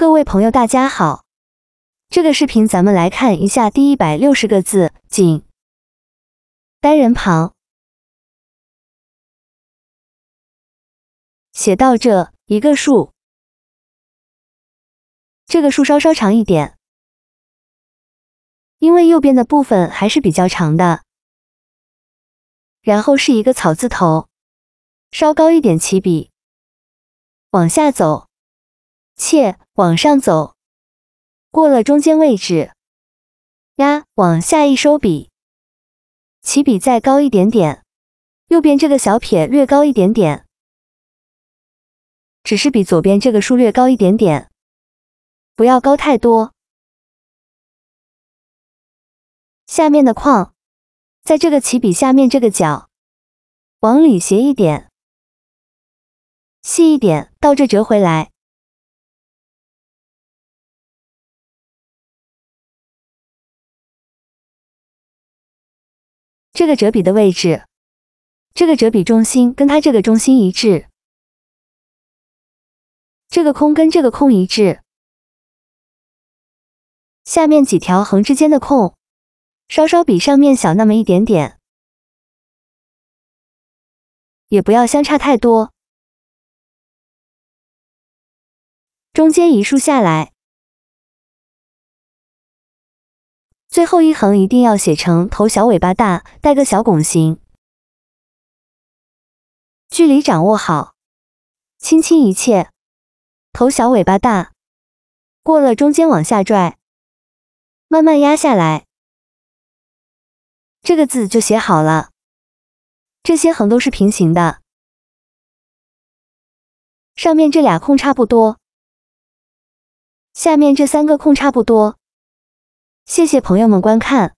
各位朋友，大家好。这个视频咱们来看一下第一百六十个字“井”，单人旁写到这一个竖，这个竖稍稍长一点，因为右边的部分还是比较长的。然后是一个草字头，稍高一点起笔，往下走。切往上走，过了中间位置，压往下一收笔，起笔再高一点点，右边这个小撇略高一点点，只是比左边这个竖略高一点点，不要高太多。下面的框，在这个起笔下面这个角，往里斜一点，细一点，倒着折回来。这个折笔的位置，这个折笔中心跟它这个中心一致，这个空跟这个空一致，下面几条横之间的空稍稍比上面小那么一点点，也不要相差太多，中间一竖下来。最后一横一定要写成头小尾巴大，带个小拱形，距离掌握好，轻轻一切，头小尾巴大，过了中间往下拽，慢慢压下来，这个字就写好了。这些横都是平行的，上面这俩空差不多，下面这三个空差不多。谢谢朋友们观看。